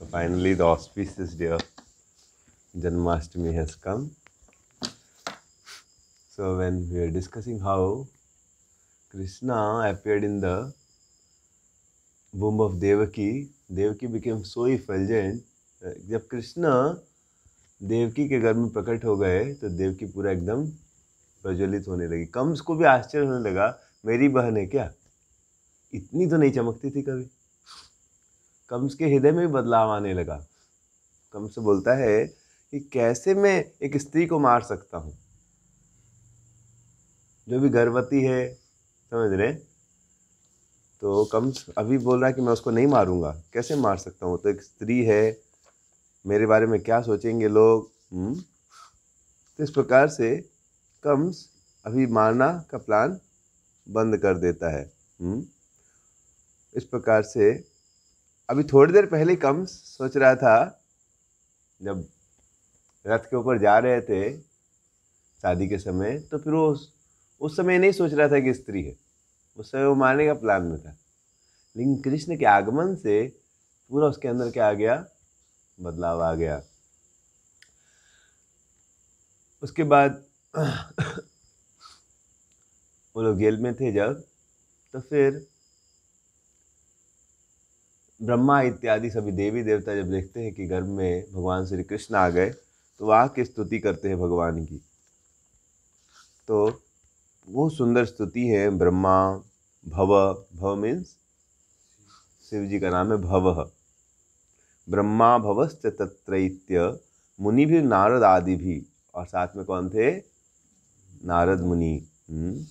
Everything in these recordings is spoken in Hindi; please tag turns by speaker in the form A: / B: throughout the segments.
A: So finally the auspicious day of Janmashtami has come. So when we are discussing how Krishna appeared in the womb of Devaki, Devaki became so effulgent. जब कृष्णा देवकी के घर में प्रकट हो गए तो देवकी पूरा एकदम प्रज्वलित होने लगी कम्स को भी आश्चर्य होने लगा मेरी बहन है क्या इतनी तो नहीं चमकती थी कभी कम्स के हृदय में भी बदलाव आने लगा कम्स बोलता है कि कैसे मैं एक स्त्री को मार सकता हूँ जो भी गर्भवती है समझ रहे तो कम्स अभी बोल रहा है कि मैं उसको नहीं मारूंगा कैसे मार सकता हूँ तो एक स्त्री है मेरे बारे में क्या सोचेंगे लोग हुँ? हम्म? तो इस प्रकार से कम्स अभी मारना का प्लान बंद कर देता है हुँ? हम्म? इस प्रकार से अभी थोड़ी देर पहले कम सोच रहा था जब रथ के ऊपर जा रहे थे शादी के समय तो फिर वो उस समय नहीं सोच रहा था कि स्त्री है उस समय वो मारने का प्लान में था लेकिन कृष्ण के आगमन से पूरा उसके अंदर क्या आ गया बदलाव आ गया उसके बाद वो लोग जेल में थे जब तो फिर ब्रह्मा इत्यादि सभी देवी देवता जब देखते हैं कि गर्भ में भगवान श्री कृष्ण आ गए तो वह की स्तुति करते हैं भगवान की तो बहुत सुंदर स्तुति है ब्रह्मा भव भव मीन्स शिव जी का नाम है भव ब्रह्मा भवस्त तत्रैत्य मुनि भी नारद आदि भी और साथ में कौन थे नारद मुनि हम्म।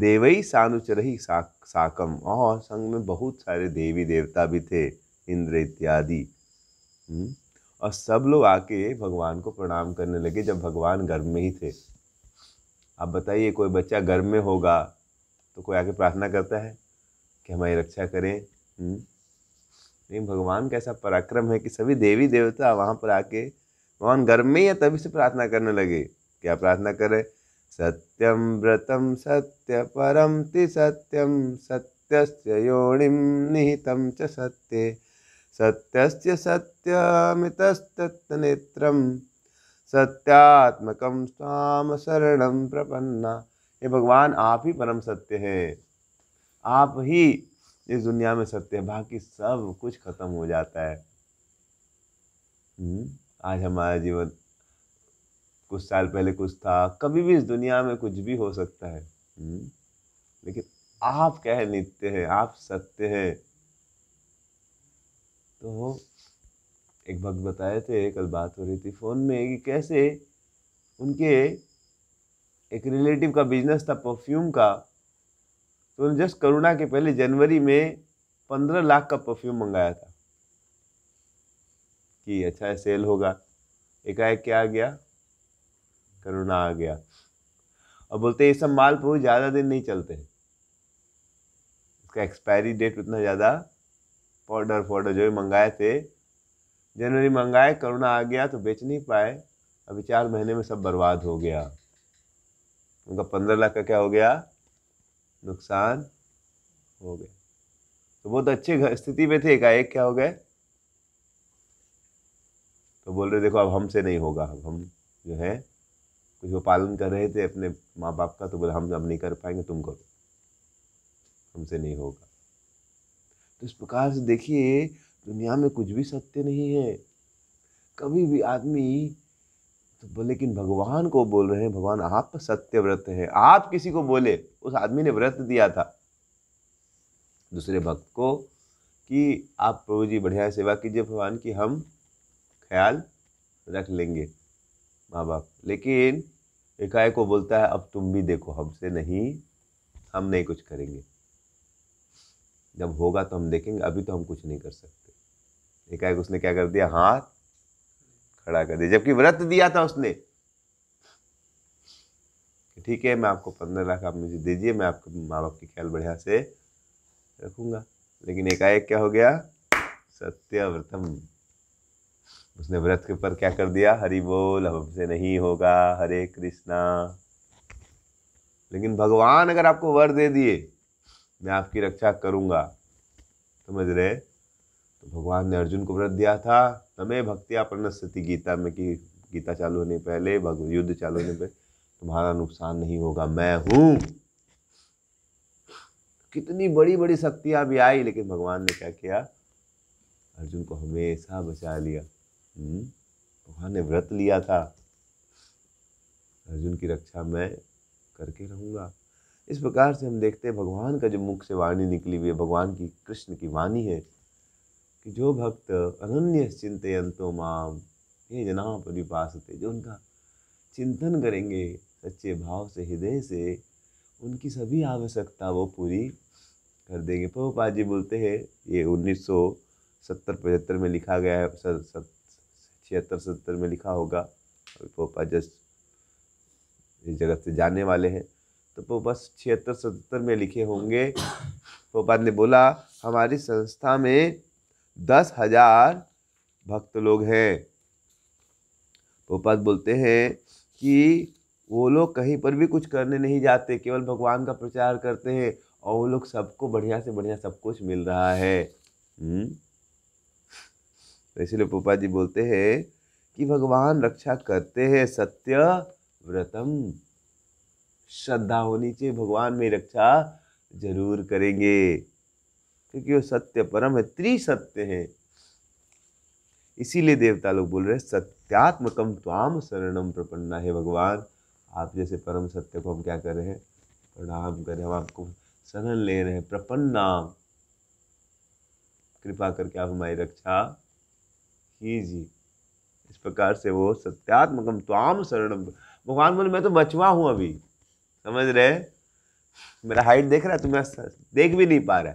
A: देवई सानुचरही रही साकम और संग में बहुत सारे देवी देवता भी थे इंद्र इत्यादि हम्म, और सब लोग आके भगवान को प्रणाम करने लगे जब भगवान गर्भ में ही थे आप बताइए कोई बच्चा गर्भ में होगा तो कोई आके प्रार्थना करता है कि हमारी रक्षा करें लेकिन हम्म, भगवान का ऐसा पराक्रम है कि सभी देवी देवता वहाँ पर आके भगवान गर्भ में ही है तभी से प्रार्थना करने लगे क्या प्रार्थना करें सत्यम व्रत सत्य परम ति सत्यम सत्यस्य योनिं निहितं च सत्य सत्य सत्यमितस्तत्तनेत्रं सत्यात्मक स्वाम शरण प्रपन्ना ये भगवान आप ही परम सत्य हैं आप ही इस दुनिया में सत्य है बाकी सब कुछ खत्म हो जाता है हम्म, आज हमारा जीवन कुछ साल पहले कुछ था कभी भी इस दुनिया में कुछ भी हो सकता है हम्म? लेकिन आप कह नित्य हैं आप सत्य हैं तो एक भक्त बताए थे कल बात हो रही थी फ़ोन में कि कैसे उनके एक रिलेटिव का बिजनेस था परफ्यूम का तो उन्होंने जस्ट करोना के पहले जनवरी में पंद्रह लाख का परफ्यूम मंगाया था कि अच्छा सेल होगा एकाएक क्या आ गया करुणा आ गया और बोलते ये सब माल बहुत ज़्यादा दिन नहीं चलते उसका एक्सपायरी डेट उतना ज़्यादा पाउडर पाउडर जो भी मंगाए थे जनवरी मंगाए करुणा आ गया तो बेच नहीं पाए अभी चार महीने में सब बर्बाद हो गया उनका पंद्रह लाख का क्या हो गया नुकसान हो गया तो बहुत अच्छे स्थिति में थे एकाएक क्या हो गए तो बोल रहे देखो अब हमसे नहीं होगा अब हम जो है कुछ वो पालन कर रहे थे अपने माँ बाप का तो बोले हम हम नहीं कर पाएंगे तुम करो हमसे नहीं होगा तो इस प्रकार से देखिए दुनिया में कुछ भी सत्य नहीं है कभी भी आदमी तो लेकिन भगवान को बोल रहे हैं भगवान आप सत्य व्रत हैं आप किसी को बोले उस आदमी ने व्रत दिया था दूसरे भक्त को कि आप प्रभु जी बढ़िया सेवा कीजिए भगवान की हम ख्याल रख लेंगे माँ बाप लेकिन एकाएक को बोलता है अब तुम भी देखो हमसे नहीं हम नहीं कुछ करेंगे जब होगा तो हम देखेंगे अभी तो हम कुछ नहीं कर सकते एकाएक उसने क्या कर दिया हाथ खड़ा कर दिया जबकि व्रत दिया था उसने ठीक है मैं आपको पंद्रह लाख आप मुझे दीजिए मैं आपके माँ बाप की ख्याल बढ़िया से रखूंगा लेकिन एकाएक क्या हो गया सत्यव्रतम उसने व्रत के ऊपर क्या कर दिया हरि बोल अब हमसे नहीं होगा हरे कृष्णा लेकिन भगवान अगर आपको वर दे दिए मैं आपकी रक्षा करूंगा समझ रहे तो भगवान ने अर्जुन को व्रत दिया था तमें भक्तिया स्थिति गीता में कि गीता चालू होने पहले भगव युद्ध चालू होने पर तुम्हारा नुकसान नहीं होगा मैं हूँ कितनी बड़ी बड़ी शक्तियां भी आई लेकिन भगवान ने क्या किया अर्जुन को हमेशा बचा लिया हम्म? वहाँ ने व्रत लिया था अर्जुन की रक्षा मैं करके रहूँगा इस प्रकार से हम देखते हैं भगवान का जो मुख से वाणी निकली हुई है भगवान की कृष्ण की वाणी है कि जो भक्त अनन्य चिंतयंतो माम हे जना थे जो उनका चिंतन करेंगे सच्चे भाव से हृदय से उनकी सभी आवश्यकता वो पूरी कर देंगे प्रभुपाद जी बोलते हैं ये उन्नीस सौ सत्तर पचहत्तर में लिखा गया है सत छिहत्तर सत्तर में लिखा होगा अभी पोपा जस्ट इस जगत से जाने वाले हैं तो पोपा छिहत्तर सत्तर में लिखे होंगे पोपा ने बोला हमारी संस्था में दस हजार भक्त लोग हैं पोपा बोलते हैं कि वो लोग कहीं पर भी कुछ करने नहीं जाते केवल भगवान का प्रचार करते हैं और वो लोग सबको बढ़िया से बढ़िया सब कुछ मिल रहा है हुँ? हम्म। तो इसीलिए पोपा जी बोलते हैं कि भगवान रक्षा करते हैं सत्य व्रतम श्रद्धा होनी चाहिए भगवान में रक्षा जरूर करेंगे क्योंकि वो सत्य परम है त्रिसत्य है इसीलिए देवता लोग बोल रहे हैं सत्यात्मकम त्वाम शरणम प्रपन्ना है भगवान आप जैसे परम सत्य को हम क्या कर रहे हैं प्रणाम कर रहे हैं हम आपको शरण ले रहे हैं प्रपन्ना कृपा करके आप हमारी रक्षा जी इस प्रकार से वो सत्यात्मकम त्वाम शरणम भगवान बोले मैं तो बचवा हूँ अभी समझ रहे मेरा हाइट देख रहा है तुम्हें तो देख भी नहीं पा रहा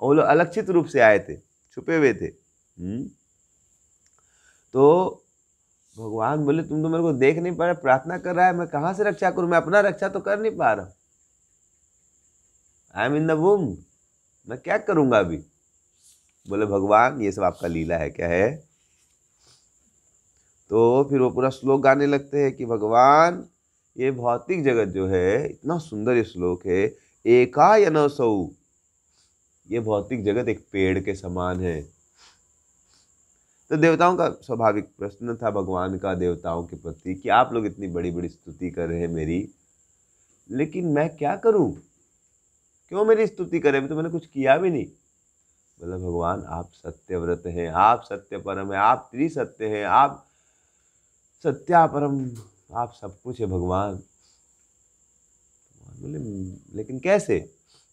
A: और वो लोग अलक्षित रूप से आए थे छुपे हुए थे हम्म। तो भगवान बोले तुम तो मेरे को देख नहीं पा रहे प्रार्थना कर रहा है मैं कहाँ से रक्षा करूँ मैं अपना रक्षा तो कर नहीं पा रहा आई एम इन द वूम मैं क्या करूँगा अभी बोले भगवान ये सब आपका लीला है क्या है तो फिर वो पूरा श्लोक गाने लगते हैं कि भगवान ये भौतिक जगत जो है इतना सुंदर ये श्लोक है न सऊ ये भौतिक जगत एक पेड़ के समान है तो देवताओं का स्वाभाविक प्रश्न था भगवान का देवताओं के प्रति कि आप लोग इतनी बड़ी बड़ी स्तुति कर रहे हैं मेरी लेकिन मैं क्या करूं क्यों मेरी स्तुति करें तो मैंने कुछ किया भी नहीं बोले भगवान आप सत्य व्रत हैं आप सत्य परम हैं आप त्रिसत्य हैं आप सत्या परम आप सब कुछ है भगवान बोले हम्म, लेकिन कैसे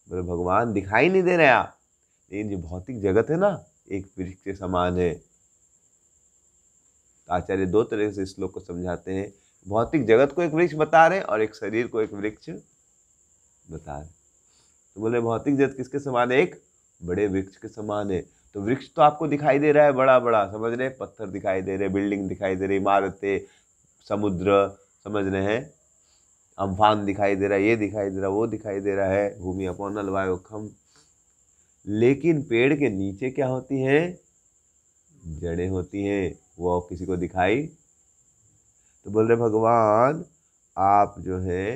A: बोले भगवान दिखाई नहीं दे रहे आप लेकिन जो भौतिक जगत है ना एक वृक्ष के समान है तो आचार्य दो तरह से इस श्लोक को समझाते हैं भौतिक जगत को एक वृक्ष बता रहे और एक शरीर को एक वृक्ष बता रहे तो बोले भौतिक जगत किसके समान है एक बड़े वृक्ष के समान है तो वृक्ष तो आपको दिखाई दे रहा है बड़ा बड़ा समझ रहे पत्थर दिखाई दे रहे बिल्डिंग दिखाई दे रही इमारतें समुद्र समझ रहे हैं अम्फान दिखाई दे रहा है ये दिखाई दे रहा वो दिखाई दे रहा है भूमि अपौन खम लेकिन पेड़ के नीचे क्या होती हैं जड़ें होती हैं वो किसी को दिखाई तो बोल रहे भगवान आप जो है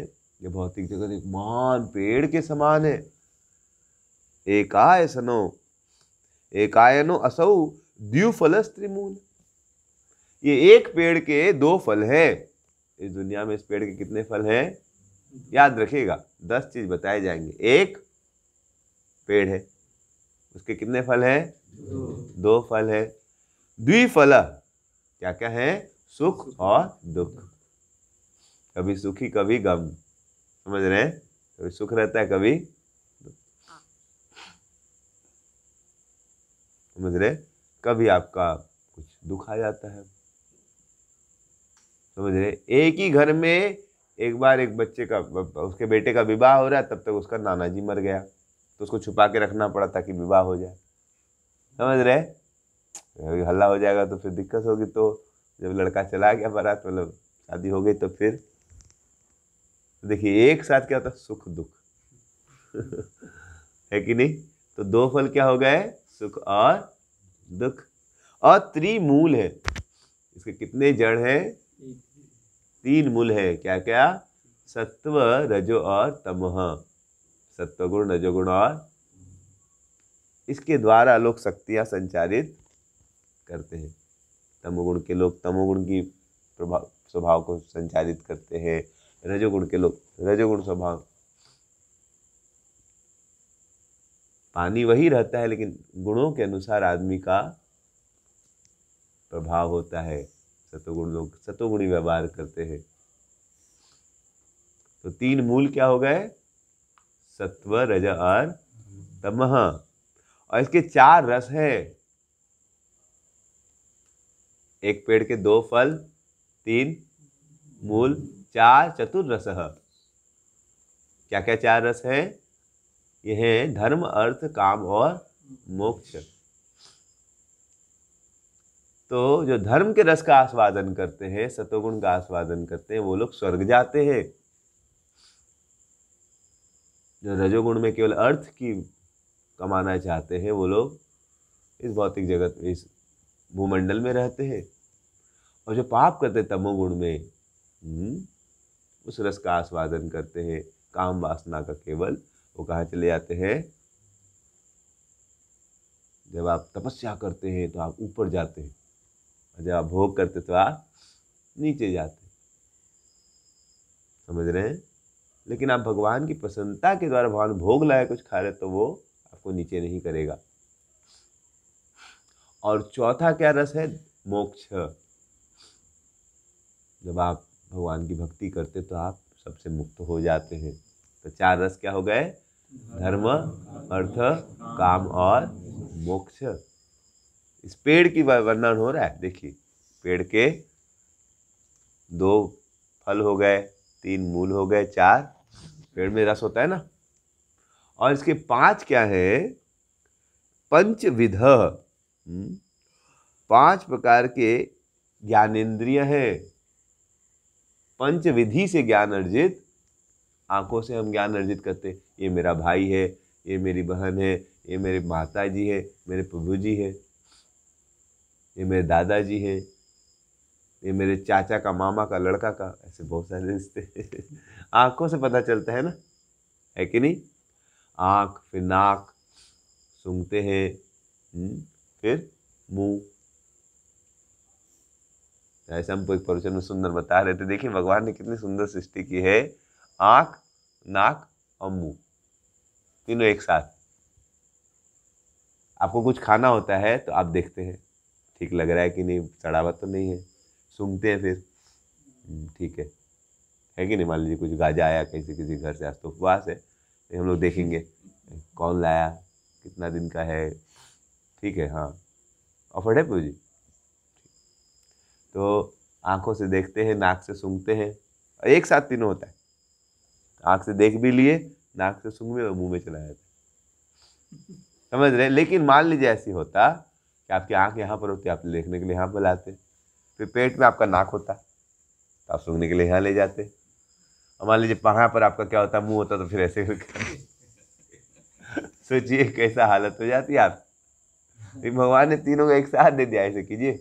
A: ये भौतिक जगत एक महान पेड़ के समान है एकायसनो एकायनो असौ द्व्युफलस त्रिमूल ये एक पेड़ के दो फल हैं इस दुनिया में इस पेड़ के कितने फल हैं याद रखिएगा दस चीज बताए जाएंगे एक पेड़ है उसके कितने फल हैं दो, दो फल है द्विफल क्या क्या है सुख और दुख कभी सुखी कभी गम समझ रहे हैं कभी सुख रहता है कभी समझ रहे कभी आपका कुछ दुख आ जाता है समझ रहे एक ही घर में एक बार एक बच्चे का उसके बेटे का विवाह हो रहा है तब तक उसका नाना जी मर गया तो उसको छुपा के रखना पड़ा ताकि विवाह हो जाए समझ रहे हल्ला हो जाएगा तो फिर दिक्कत होगी तो जब लड़का चला गया बारात मतलब शादी हो गई तो फिर तो देखिए एक साथ क्या होता सुख दुख है कि नहीं तो दो फल क्या हो गए सुख और दुख और त्रिमूल है इसके कितने जड़ हैं तीन मूल है क्या क्या सत्व रजो और तमह सत्वगुण रजोगुण और इसके द्वारा लोग शक्तियाँ संचारित करते हैं तमोगुण के लोग तमोगुण की प्रभाव स्वभाव को संचारित करते हैं रजोगुण के लोग रजोगुण स्वभाव पानी वही रहता है लेकिन गुणों के अनुसार आदमी का प्रभाव होता है सतोगुण लोग सतोगुणी व्यवहार करते हैं तो तीन मूल क्या हो गए सत्व रज और तमह और इसके चार रस हैं एक पेड़ के दो फल तीन मूल चार चतुर रस क्या क्या चार रस हैं ये है धर्म अर्थ काम और मोक्ष तो जो धर्म के रस का आस्वादन करते हैं सतोगुण का आस्वादन करते हैं वो लोग स्वर्ग जाते हैं जो रजोगुण में केवल अर्थ की कमाना चाहते हैं वो लोग इस भौतिक जगत में इस भूमंडल में रहते हैं और जो पाप करते तमोगुण में हम्म, उस रस का आस्वादन करते हैं काम वासना का केवल वो कहाँ चले जाते हैं जब आप तपस्या करते हैं तो आप ऊपर जाते हैं और जब आप भोग करते तो आप नीचे जाते समझ रहे हैं लेकिन आप भगवान की प्रसन्नता के द्वारा भगवान भोग लाए कुछ खा रहे तो वो आपको नीचे नहीं करेगा और चौथा क्या रस है मोक्ष जब आप भगवान की भक्ति करते तो आप सबसे मुक्त हो जाते हैं तो चार रस क्या हो गए धर्म अर्थ काम और मोक्ष इस पेड़ की वर्णन हो रहा है देखिए पेड़ के दो फल हो गए तीन मूल हो गए चार पेड़ में रस होता है ना और इसके पांच क्या है पंच विध हम्म, पांच प्रकार के ज्ञानेन्द्रिय हैं पंच विधि से ज्ञान अर्जित आंखों से हम ज्ञान अर्जित करते ये मेरा भाई है ये मेरी बहन है ये मेरे माता जी है मेरे प्रभु जी है ये मेरे दादाजी हैं ये मेरे चाचा का मामा का लड़का का ऐसे बहुत सारे रिश्ते आँखों से पता चलता है ना है कि नहीं आँख फिर नाक सुनते हैं हम्म, फिर मुंह ऐसे हम एक प्रवचन में सुंदर बता रहे थे देखिए भगवान ने कितनी सुंदर सृष्टि की है आँख नाक और मुंह तीनों एक साथ आपको कुछ खाना होता है तो आप देखते हैं ठीक लग रहा है कि नहीं चढ़ावा तो नहीं है सुनते हैं फिर हम्म, ठीक है है कि नहीं मान लीजिए कुछ गाजा आया किसी किसी घर से आज तो उपवास है तो हम लोग देखेंगे कौन लाया कितना दिन का है ठीक है हाँ ऑफर्ड है पूजी तो आंखों से देखते हैं नाक से सूंघते हैं और एक साथ तीनों होता है आँख से देख भी लिए नाक से सुन भी और मुंह में चलाया था समझ रहे लेकिन मान लीजिए ऐसी होता कि आपकी आँख यहाँ पर होती आप देखने के लिए यहाँ पर लाते फिर पेट में आपका नाक होता तो आप सूंघने के लिए यहाँ ले जाते और मान लीजिए पहाड़ पर आपका क्या होता मुंह होता तो फिर ऐसे सोचिए कैसा हालत हो जाती आप भगवान ने तीनों को एक साथ दे दिया ऐसे कीजिए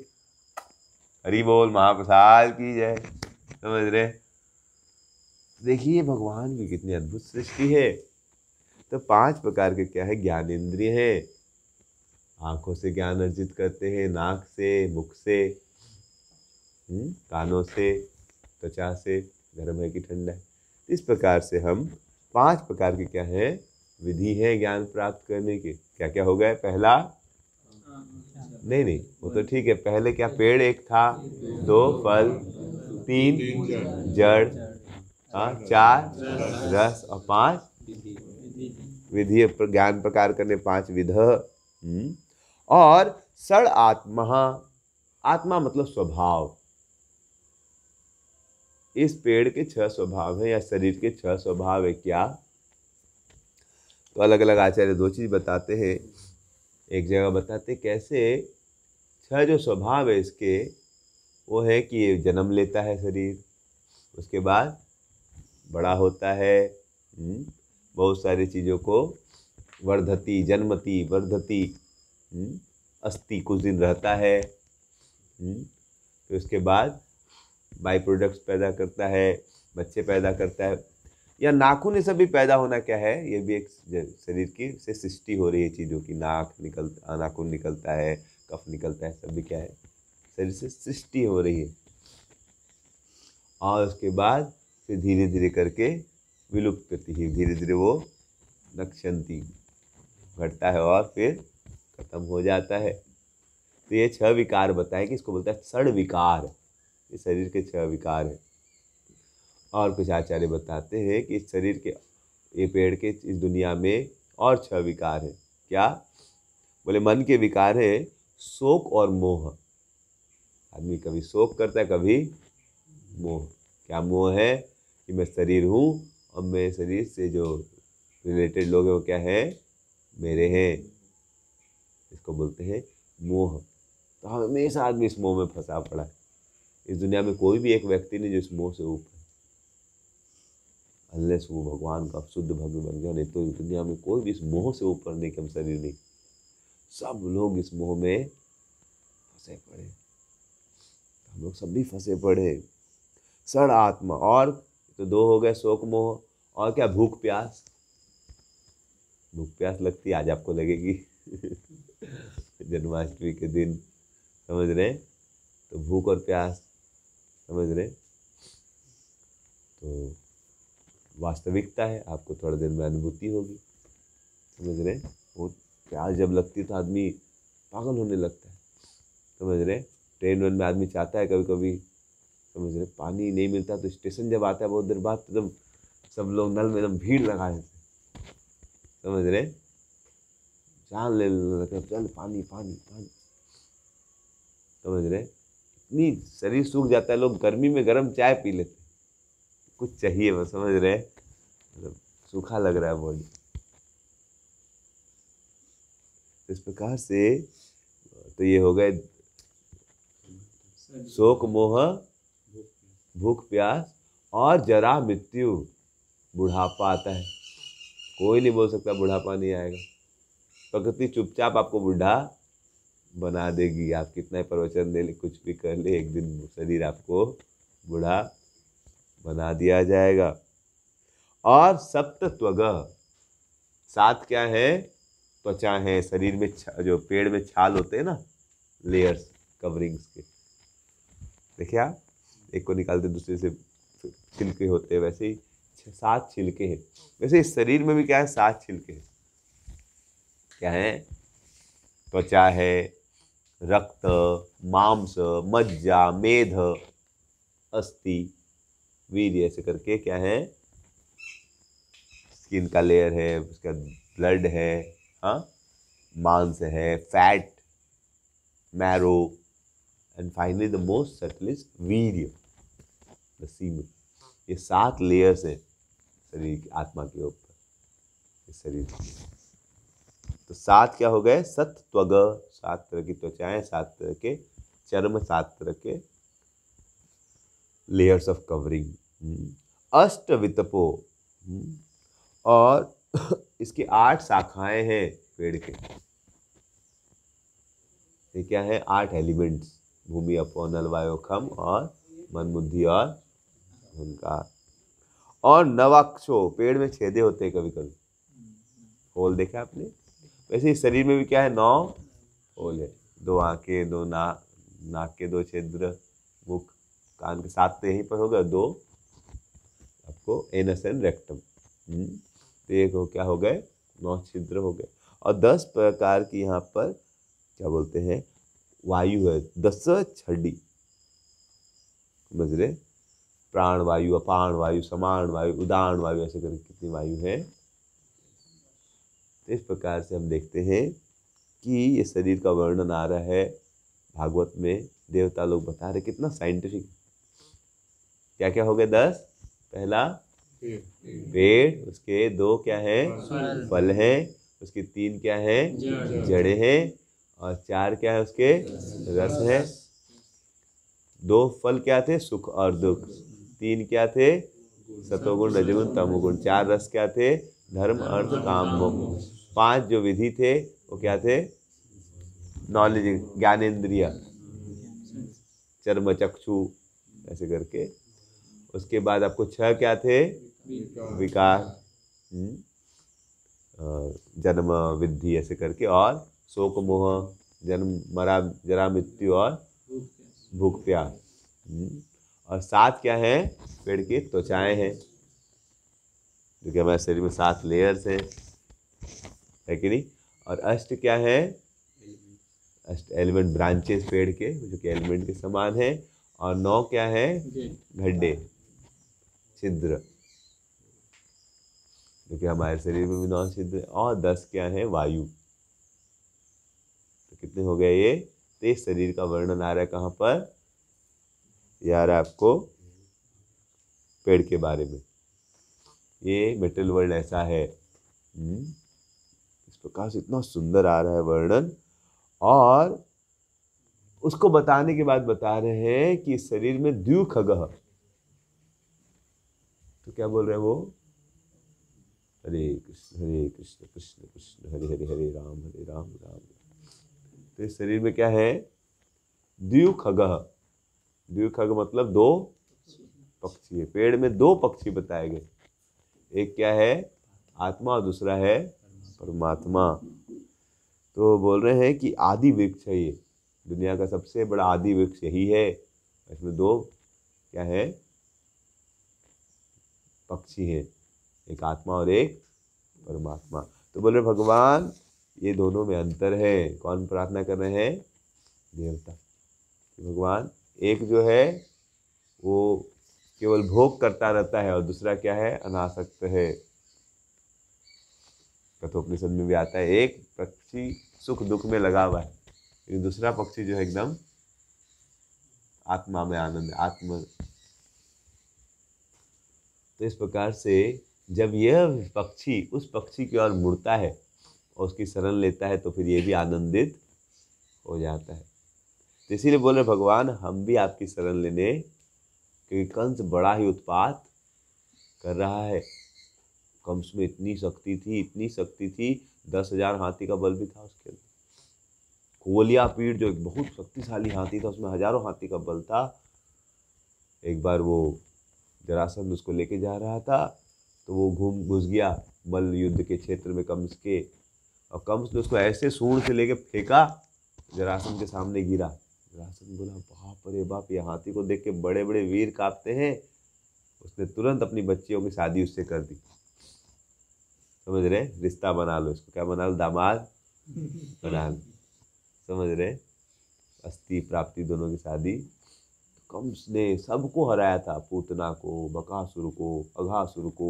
A: हरी बोल महाप्रसाद की जय समझ रहे देखिए भगवान की कितनी अद्भुत सृष्टि है तो पांच प्रकार के क्या है ज्ञान इंद्रिय हैं आँखों से ज्ञान अर्जित करते हैं नाक से मुख से हुँ? हम्म, कानों से त्वचा से गर्म है कि ठंडा है तो इस प्रकार से हम पांच प्रकार के क्या है विधि है ज्ञान प्राप्त करने के क्या क्या हो गए पहला नहीं नहीं वो तो ठीक है पहले क्या पेड़ एक था दो फल तीन जड़ हाँ, हाँ चार दस और पांच विधि ज्ञान प्रकार करने पांच विध हम्म। और सड़ आत्मा आत्मा मतलब स्वभाव इस पेड़ के छह स्वभाव है या शरीर के छह स्वभाव है क्या तो अलग अलग आचार्य दो चीज़ बताते हैं एक जगह बताते कैसे छह जो स्वभाव है इसके वो है कि ये जन्म लेता है शरीर उसके बाद बड़ा होता है हम्म, बहुत सारी चीज़ों को वर्धती जन्मती वर्धती हम्म, अस्थि कुछ दिन रहता है हम्म, फिर उसके बाद बाई प्रोडक्ट्स पैदा करता है बच्चे पैदा करता है या नाखून ये सभी पैदा होना क्या है ये भी एक शरीर की से सृष्टि हो रही है चीज़ों की नाक निकल नाखून निकलता है कफ निकलता है सब भी क्या है शरीर से सृष्टि हो रही है और उसके बाद फिर धीरे धीरे करके विलुप्त करती है धीरे धीरे वो नक्षंती घटता है और फिर खत्म हो जाता है तो ये छह विकार बताए कि इसको बोलता है सड़ विकार ये शरीर के छह विकार हैं और कुछ आचार्य बताते हैं कि इस शरीर के ये पेड़ के इस दुनिया में और छह विकार हैं क्या बोले मन के विकार है शोक और मोह आदमी कभी शोक करता है कभी मोह क्या मोह है कि मैं शरीर हूँ और मेरे शरीर से जो रिलेटेड लोग हैं वो क्या है मेरे हैं इसको बोलते हैं मोह तो हमेशा आदमी इस मोह में फंसा पड़ा है इस दुनिया में कोई भी एक व्यक्ति नहीं जो इस मोह से ऊपर अनलेस वो भगवान का शुद्ध भव्य बन गया नहीं तो इस दुनिया में कोई भी इस मोह से ऊपर नहीं कम शरीर नहीं सब लोग इस मोह में फंसे पड़े हम लोग सब भी फंसे पड़े सड़ आत्मा और तो दो हो गए शोक मोह और क्या भूख प्यास भूख प्यास लगती आज आपको लगेगी जन्माष्टमी के दिन समझ रहे तो भूख और प्यास समझ रहे तो वास्तविकता है आपको थोड़े दिन में अनुभूति होगी समझ रहे वो प्यास जब लगती है तो आदमी पागल होने लगता है समझ रहे ट्रेन वन में आदमी चाहता है कभी कभी समझ रहे पानी नहीं मिलता तो स्टेशन जब आता है बहुत देर बाद एकदम तो सब लोग नल में एकदम भीड़ लगा देते समझ रहे जान ले लगे चल पानी पानी पानी समझ रहे इतनी शरीर सूख जाता है लोग गर्मी में गर्म चाय पी लेते कुछ चाहिए बस समझ रहे मतलब सूखा लग रहा है बॉडी तो इस प्रकार से तो ये हो गए शोक मोह भूख प्यास और जरा मृत्यु बुढ़ापा आता है कोई नहीं बोल सकता बुढ़ापा नहीं आएगा प्रकृति चुपचाप आपको बूढ़ा बना देगी आप कितना प्रवचन दे ले कुछ भी कर ले एक दिन शरीर आपको बूढ़ा बना दिया जाएगा और सप्तत्वग सात क्या है त्वचा है शरीर में जो पेड़ में छाल होते हैं ना लेयर्स कवरिंग्स के देखिए आप एक को निकालते दूसरे से छिलके होते हैं वैसे ही सात छिलके हैं वैसे इस शरीर में भी क्या है सात छिलके हैं क्या है त्वचा है रक्त मांस मज्जा मेध अस्थि वीर ऐसे करके क्या है स्किन का लेयर है उसका ब्लड है हाँ मांस है fat marrow and finally the most subtlest वीर्य नसीब ये सात लेयर्स हैं शरीर की आत्मा के ऊपर इस शरीर तो सात क्या हो गए सत त्वग सात तरह की त्वचाएं सात तरह के चर्म सात तरह के लेयर्स ऑफ कवरिंग अष्ट वितपो और इसकी आठ शाखाएं हैं पेड़ के ये क्या है आठ एलिमेंट्स भूमि अपो नलवायो खम और मन बुद्धि और अहंकार और नवाक्षो पेड़ में छेदे होते हैं कभी कभी होल देखा आपने वैसे इस शरीर में भी क्या है नौ होल है दो आंखें दो ना नाक के दो छेद्र मुख कान के साथ तो यहीं पर होगा दो आपको एनस एंड रेक्टम तो एक हो क्या हो गए नौ छिद्र हो गए और दस प्रकार की यहाँ पर क्या बोलते हैं वायु है दस छड्डी समझ रहे प्राण वायु अपान वायु समान वायु उदान वायु ऐसे करके कितनी वायु है तो इस प्रकार से हम देखते हैं कि ये शरीर का वर्णन आ रहा है भागवत में देवता लोग बता रहे कितना साइंटिफिक क्या क्या हो गया दस पहला पेड़ उसके दो क्या है फल हैं उसके तीन क्या है जड़े हैं और चार क्या है उसके रस है दो फल क्या थे सुख और दुख तीन क्या थे सतोगुण रजगुण तमोगुण चार रस क्या थे धर्म अर्थ काम मोक्ष पांच जो विधि थे वो क्या थे नॉलेज ज्ञानेन्द्रिय चर्म चक्षु ऐसे करके उसके बाद आपको छह क्या थे विकार हम्म। जन्म विद्धि ऐसे करके और शोक मोह जन्म मरा जरा मृत्यु और भूख प्यास हम्म। और सात क्या है पेड़ की त्वचाएं हैं जो कि हमारे शरीर में सात लेयर्स हैं है कि नहीं और अष्ट क्या है अष्ट एलिमेंट ब्रांचेस पेड़ के जो कि एलिमेंट के समान है और नौ क्या है घड्ढे छिद्र जो कि हमारे शरीर में भी नौ छिद्र और दस क्या है वायु तो कितने हो गए ये तेज शरीर का वर्णन आ रहा है कहाँ पर ये रहा आपको पेड़ के बारे में ये मेटल वर्ल्ड ऐसा है हम्म, इस प्रकार से इतना सुंदर आ रहा है वर्णन और उसको बताने के बाद बता रहे हैं कि इस शरीर में द्यू खग तो क्या बोल रहे हैं वो हरे कृष्ण हरे कृष्ण कृष्ण कृष्ण हरे हरे हरे राम हरे राम राम तो इस शरीर में क्या है द्यू खगह द्विखा का मतलब दो पक्षी है पेड़ में दो पक्षी बताए गए एक क्या है आत्मा और दूसरा है परमात्मा तो बोल रहे हैं कि आदि वृक्ष है ये दुनिया का सबसे बड़ा आदि वृक्ष यही है इसमें दो क्या है पक्षी है एक आत्मा और एक परमात्मा तो बोले भगवान ये दोनों में अंतर है कौन प्रार्थना कर रहे हैं देवता भगवान एक जो है वो केवल भोग करता रहता है और दूसरा क्या है अनासक्त है कथोपनिषद में भी आता है एक पक्षी सुख दुख में लगा हुआ है लेकिन दूसरा पक्षी जो है एकदम आत्मा में आनंद आत्म तो इस प्रकार से जब यह पक्षी उस पक्षी की ओर मुड़ता है और उसकी शरण लेता है तो फिर ये भी आनंदित हो जाता है तो इसीलिए बोले भगवान हम भी आपकी शरण लेने क्योंकि कंस बड़ा ही उत्पात कर रहा है कंस में इतनी शक्ति थी इतनी शक्ति थी दस हजार हाथी का बल भी था उसके अंदर कोलिया पीठ जो एक बहुत शक्तिशाली हाथी था उसमें हजारों हाथी का बल था एक बार वो जरासंध उसको लेके जा रहा था तो वो घूम घुस गया मल युद्ध के क्षेत्र में कंस के और कंस ने उसको ऐसे सूढ़ से लेके फेंका जरासंध के सामने गिरा राशन बोला बाप अरे बाप ये हाथी को देख के बड़े बड़े वीर कांपते हैं उसने तुरंत अपनी बच्चियों की शादी उससे कर दी समझ रहे रिश्ता बना लो इसको क्या बना लो दामाद बना लो समझ रहे अस्थि प्राप्ति दोनों की शादी कंस ने सबको हराया था पूतना को बकासुर को अघासुर को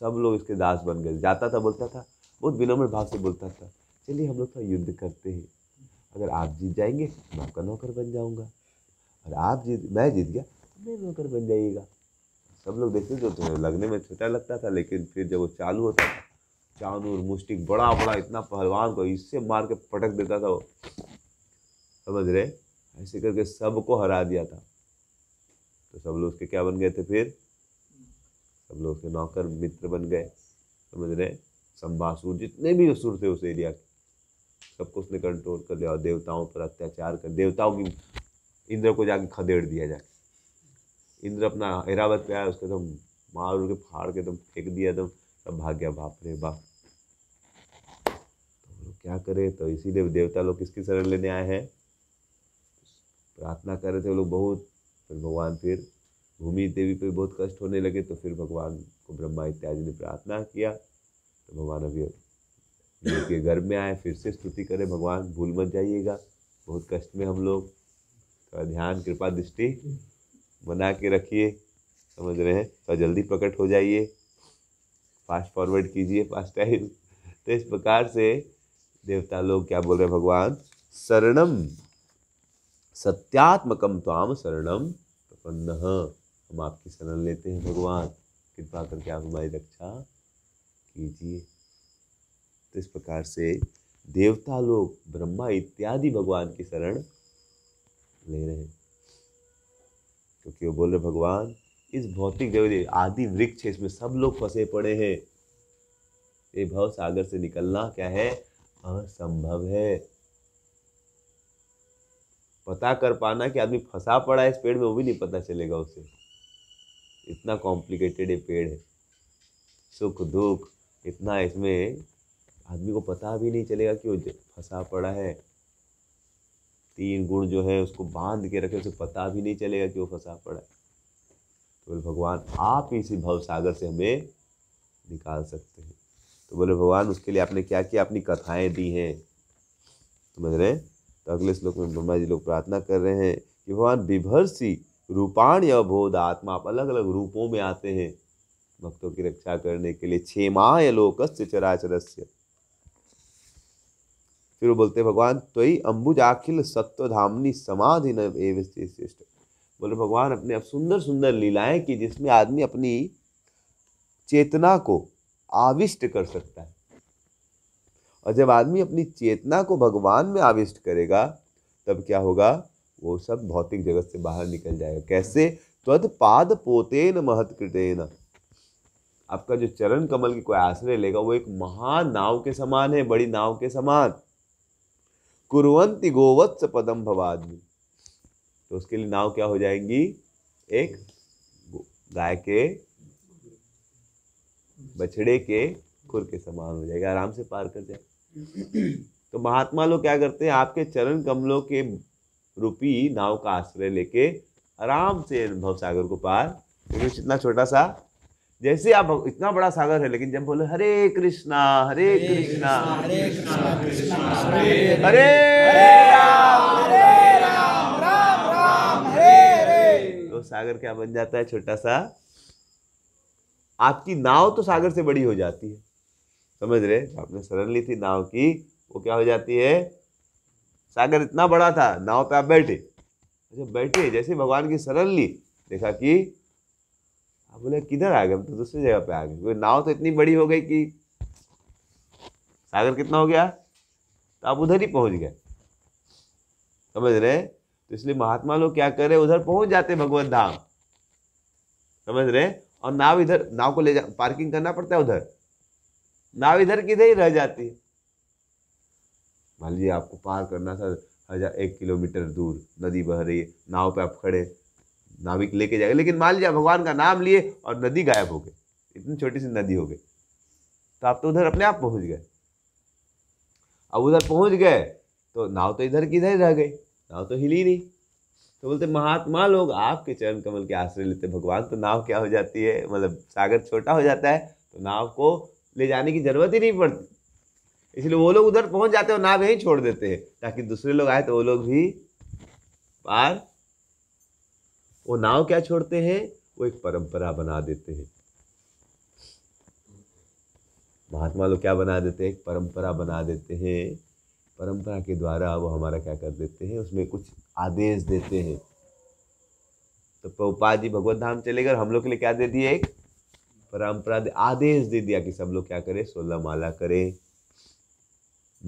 A: सब लोग इसके दास बन गए जाता था बोलता था बहुत विनम्र भाव से बोलता था चलिए हम लोग थोड़ा युद्ध करते हैं अगर आप जीत जाएंगे मैं आपका नौकर बन जाऊँगा और आप जीत मैं जीत गया तो मेरे नौकर बन जाइएगा सब लोग देखते जो तो लगने में छोटा लगता था लेकिन फिर जब वो चालू होता था चानूर मुस्टिक बड़ा बड़ा इतना पहलवान को इससे मार के पटक देता था वो समझ रहे ऐसे करके सबको हरा दिया था तो सब लोग उसके क्या बन गए थे फिर सब लोग उसके नौकर मित्र बन गए समझ रहे संभासुर जितने भी असुर थे उस एरिया के सबको उसने कंट्रोल कर लिया और देवताओं पर अत्याचार कर देवताओं की इंद्र को जाके खदेड़ दिया जाके इंद्र अपना एरावत पे आया उसको तो एकदम मार के फाड़ के एकदम तो फेंक दिया एकदम तो सब भाग गया बाप रे बाप तो क्या करे तो इसीलिए देवता लोग किसकी शरण लेने आए हैं प्रार्थना कर रहे थे वो लोग बहुत फिर भगवान फिर भूमि देवी पे बहुत कष्ट होने लगे तो फिर भगवान को ब्रह्मा इत्यादि ने प्रार्थना किया तो भगवान अभी के घर में आए फिर से स्तुति करें भगवान भूल मत जाइएगा बहुत कष्ट में हम लोग थोड़ा ध्यान कृपा दृष्टि बना के रखिए समझ रहे हैं थोड़ा जल्दी प्रकट हो जाइए फास्ट फॉरवर्ड कीजिए फास्ट टाइम तो इस प्रकार से देवता लोग क्या बोल रहे हैं भगवान शरणम सत्यात्मकम त्वाम शरणम प्रपन्न हम आपकी शरण लेते हैं भगवान कृपा करके आप हमारी रक्षा कीजिए तो इस प्रकार से देवता लोग ब्रह्मा इत्यादि भगवान की शरण ले रहे हैं क्योंकि वो बोल रहे भगवान इस भौतिक देव आदि वृक्ष इसमें सब लोग फंसे पड़े हैं ये भव सागर से निकलना क्या है असंभव है पता कर पाना कि आदमी फंसा पड़ा है इस पेड़ में वो भी नहीं पता चलेगा उसे इतना कॉम्प्लिकेटेड ये पेड़ है सुख दुख इतना इसमें आदमी को पता भी नहीं चलेगा कि वो फंसा पड़ा है तीन गुण जो है उसको बांध के रखे उसे पता भी नहीं चलेगा कि वो फंसा पड़ा है तो बोले भगवान आप इसी भव सागर से हमें निकाल सकते हैं तो बोले भगवान उसके लिए आपने क्या किया अपनी कथाएं दी हैं तो समझ रहे हैं तो अगले श्लोक में ब्रह्मा जी लोग प्रार्थना कर रहे हैं कि भगवान विभर्षी रूपाण या बोध आत्मा आप अलग अलग रूपों में आते हैं भक्तों की रक्षा करने के लिए या लोकस्य चराचरस्य फिर वो बोलते भगवान त्वयी अम्बुज आखिल धामनी समाधि श्रेष्ठ बोले भगवान अपने अब सुंदर सुंदर लीलाएं की जिसमें आदमी अपनी चेतना को आविष्ट कर सकता है और जब आदमी अपनी चेतना को भगवान में आविष्ट करेगा तब क्या होगा वो सब भौतिक जगत से बाहर निकल जाएगा कैसे त्वत पाद पोतेन महत्कृतेन आपका जो चरण कमल की कोई आश्रय लेगा वो एक महान नाव के समान है बड़ी नाव के समान कुरवंती गोवत्स पदम भवादमी तो उसके लिए नाव क्या हो जाएंगी एक गाय के बछड़े के खुर के समान हो जाएगा आराम से पार कर जाए तो महात्मा लोग क्या करते हैं आपके चरण कमलों के रूपी नाव का आश्रय लेके आराम से सागर को पार क्योंकि तो इतना छोटा सा जैसे आप इतना बड़ा सागर है लेकिन जब बोले हरे कृष्णा हरे कृष्णा हरे हरे तो सागर क्या बन जाता है छोटा सा आपकी नाव तो सागर से बड़ी हो जाती है समझ रहे तो आपने शरण ली थी नाव की वो क्या हो जाती है सागर इतना बड़ा था नाव पे आप बैठे जब अच्छा, बैठे जैसे भगवान की शरण ली देखा कि बोले किधर आ गए तो दूसरी जगह पे आ गए क्योंकि नाव तो इतनी बड़ी हो गई कि सागर कितना हो गया तो आप उधर ही पहुंच गए समझ रहे तो इसलिए महात्मा लोग क्या कर रहे उधर पहुंच जाते भगवत धाम समझ रहे और नाव इधर नाव को ले जा पार्किंग करना पड़ता है उधर नाव इधर किधर ही रह जाती है मान लीजिए आपको पार करना था हजार एक किलोमीटर दूर नदी बह रही है नाव पे आप खड़े नाविक लेके जाएगा लेकिन मान लीजिए भगवान का नाम लिए और नदी गायब हो गई इतनी छोटी सी नदी हो गई तो आप तो उधर अपने आप पहुंच गए अब उधर पहुंच गए तो नाव तो इधर किधर रह गई नाव तो हिली नहीं तो बोलते महात्मा लोग आपके चरण कमल के आश्रय लेते भगवान तो नाव क्या हो जाती है मतलब सागर छोटा हो जाता है तो नाव को ले जाने की जरूरत ही नहीं पड़ती इसलिए वो लोग उधर पहुंच जाते हैं और नाव यहीं छोड़ देते हैं ताकि दूसरे लोग आए तो वो लोग भी पार वो नाव क्या छोड़ते हैं वो एक परंपरा बना देते हैं महात्मा लोग क्या बना देते हैं एक परंपरा बना देते हैं परंपरा के द्वारा वो हमारा क्या कर देते हैं उसमें कुछ आदेश देते हैं तो प्रोपा जी भगवत धाम चले गए हम लोग के लिए क्या दे दिए एक परंपरा आदेश दे दिया कि सब लोग क्या करें सोलह माला करें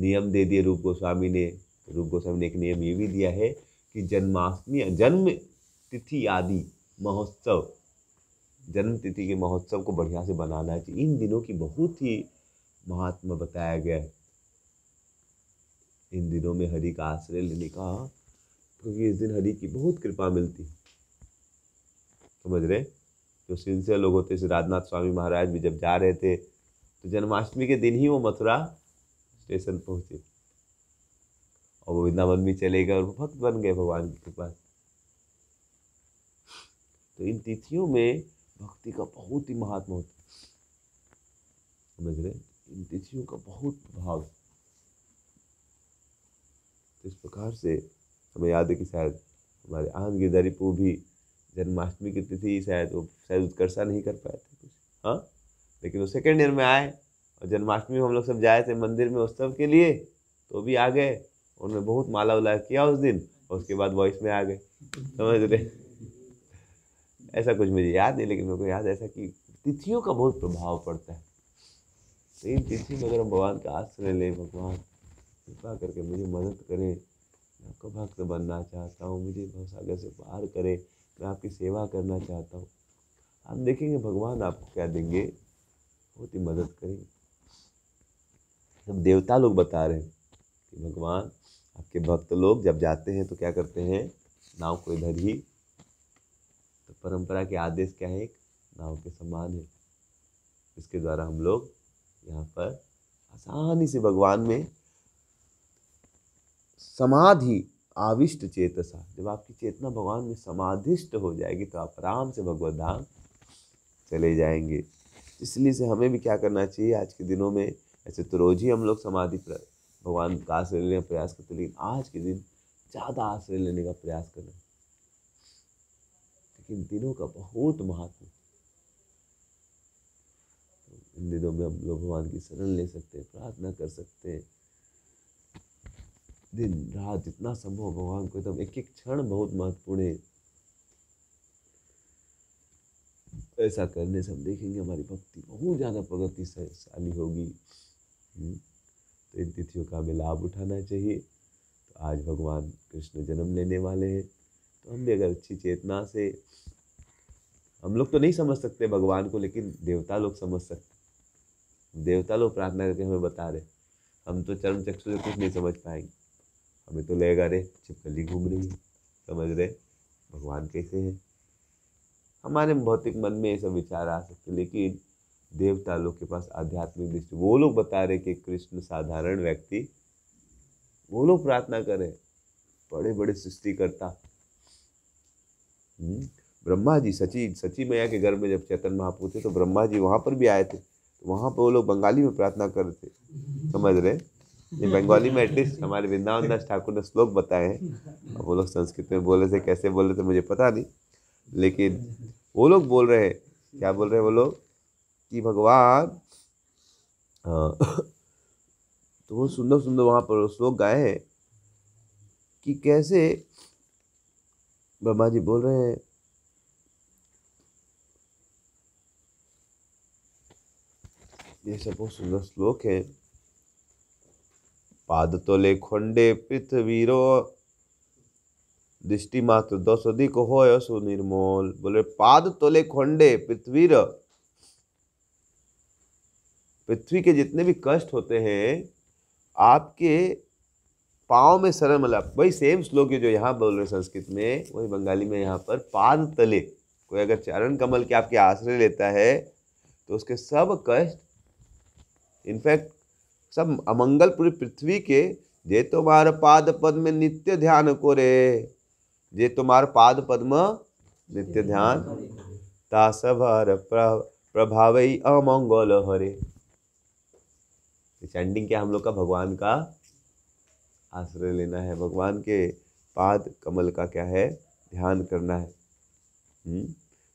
A: नियम दे दिए रूप गोस्वामी ने रूप गोस्वामी ने एक नियम ये भी दिया है कि जन्माष्टमी जन्म तिथि आदि महोत्सव जन्म तिथि के महोत्सव को बढ़िया से बनाना चाहिए तो इन दिनों की बहुत ही महात्मा बताया गया है इन दिनों में हरि का आश्रय लेने का क्योंकि इस दिन हरि की बहुत कृपा मिलती है समझ रहे जो सिलसिले लोग होते श्री राजनाथ स्वामी महाराज भी जब जा रहे थे तो जन्माष्टमी के दिन ही वो मथुरा स्टेशन पहुँचे और वो वृंदावन भी चले गए और भक्त बन गए भगवान की कृपा से तो इन तिथियों में भक्ति का बहुत ही महात्मा होता समझ रहे इन तिथियों का बहुत भाव तो इस प्रकार से हमें याद है कि शायद हमारे आनंद गिरधारी पू भी जन्माष्टमी की तिथि शायद वो शायद उत्कर्षा नहीं कर पाए थे कुछ हाँ लेकिन वो सेकेंड ईयर में आए और जन्माष्टमी में हम लोग सब जाए थे मंदिर में उत्सव के लिए तो भी आ गए उन्होंने बहुत माला उला किया उस दिन और उसके बाद वॉइस में आ गए समझ रहे ऐसा कुछ मुझे याद नहीं लेकिन मेरे को याद ऐसा कि तिथियों का बहुत प्रभाव पड़ता है तो इन तिथि में अगर हम भगवान का आश्रय लें भगवान कृपा करके मुझे मदद करें मैं आपका भक्त बनना चाहता हूँ मुझे भवसागर से पार करें मैं आपकी सेवा करना चाहता हूँ आप देखेंगे भगवान आपको क्या देंगे बहुत ही मदद करेंगे सब देवता लोग बता रहे हैं कि भगवान आपके भक्त लोग जब जाते हैं तो क्या करते हैं नाव को इधर ही परंपरा के आदेश क्या है एक नाव के समान है इसके द्वारा हम लोग यहाँ पर आसानी से भगवान में समाधि आविष्ट चेतसा जब आपकी चेतना भगवान में समाधिष्ट हो जाएगी तो आप आराम से भगवत धाम चले जाएंगे इसलिए से हमें भी क्या करना चाहिए आज के दिनों में ऐसे तो रोज ही हम लोग समाधि भगवान का आश्रय लेने का प्रयास करते लेकिन आज के दिन ज़्यादा आश्रय लेने का प्रयास करना कि दिनों का बहुत महत्व तो इन दिनों में हम लोग भगवान की शरण ले सकते हैं प्रार्थना कर सकते हैं दिन रात जितना संभव भगवान को एकदम एक एक क्षण बहुत महत्वपूर्ण है ऐसा करने से हम देखेंगे हमारी भक्ति बहुत ज़्यादा प्रगतिशाली होगी हम्म, तो इन तिथियों का हमें लाभ उठाना चाहिए तो आज भगवान कृष्ण जन्म लेने वाले हैं तो हम भी अगर अच्छी चेतना से हम लोग तो नहीं समझ सकते भगवान को लेकिन देवता लोग समझ सकते देवता लोग प्रार्थना करके हमें बता रहे हम तो चरण चक्षु से कुछ नहीं समझ पाएंगे हमें तो लेगा रे छिपकली घूम रही है समझ रहे भगवान कैसे हैं हमारे भौतिक मन में ये सब विचार आ सकते लेकिन देवता लोग के पास आध्यात्मिक दृष्टि वो लोग बता रहे कि कृष्ण साधारण व्यक्ति वो लोग प्रार्थना करें बड़े बड़े सृष्टिकर्ता हम्म। ब्रह्मा जी सची सची मैया के घर में जब चैतन्य महापू थे तो ब्रह्मा जी वहाँ पर भी आए थे तो वहाँ पर वो लोग बंगाली में प्रार्थना कर रहे थे समझ रहे ये बंगाली में एटलीस्ट हमारे वृंदावन दास ठाकुर ने श्लोक बताए हैं अब वो लोग संस्कृत में बोले थे कैसे बोले थे मुझे पता नहीं लेकिन वो लोग बोल रहे हैं क्या बोल रहे हैं वो लोग कि भगवान हाँ। तो वो सुंदर सुंदर वहाँ पर श्लोक गाए हैं कि कैसे बाबा जी बोल रहे हैं ये सब बहुत सुंदर श्लोक है पाद तोले खोंडे पृथ्वीरो दृष्टि मात्र दस अधिक हो सुनिर्मोल बोले पाद तोले खोंडे पृथ्वीर पृथ्वी के जितने भी कष्ट होते हैं आपके पाँव में सरल मलाप मतलब वही सेम श्लोक जो यहाँ बोल रहे संस्कृत में वही बंगाली में यहाँ पर पाद तले कोई अगर चरण कमल के आपके आश्रय लेता है तो उसके सब कष्ट इनफैक्ट सब अमंगल पूरी पृथ्वी के जे तुम्हार पाद पद में नित्य ध्यान को रे जे तुम्हार पाद पद्म नित्य ध्यान तासभर प्रभावी अमंगल हरे चैंडिंग क्या हम लोग का भगवान का आश्रय लेना है भगवान के पाद कमल का क्या है ध्यान करना है हुँ? हम्म,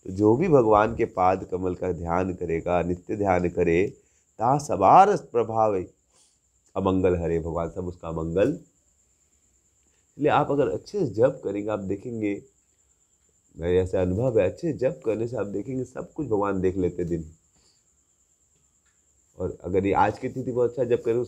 A: तो जो भी भगवान के पाद कमल का ध्यान करेगा नित्य ध्यान करे ता सवार प्रभाव अमंगल हरे भगवान सब उसका मंगल इसलिए आप अगर अच्छे से जप करेंगे आप देखेंगे मेरे ऐसा अनुभव है अच्छे जप करने से आप देखेंगे सब कुछ भगवान देख लेते दिन और अगर ये आज की तिथि बहुत अच्छा जब करें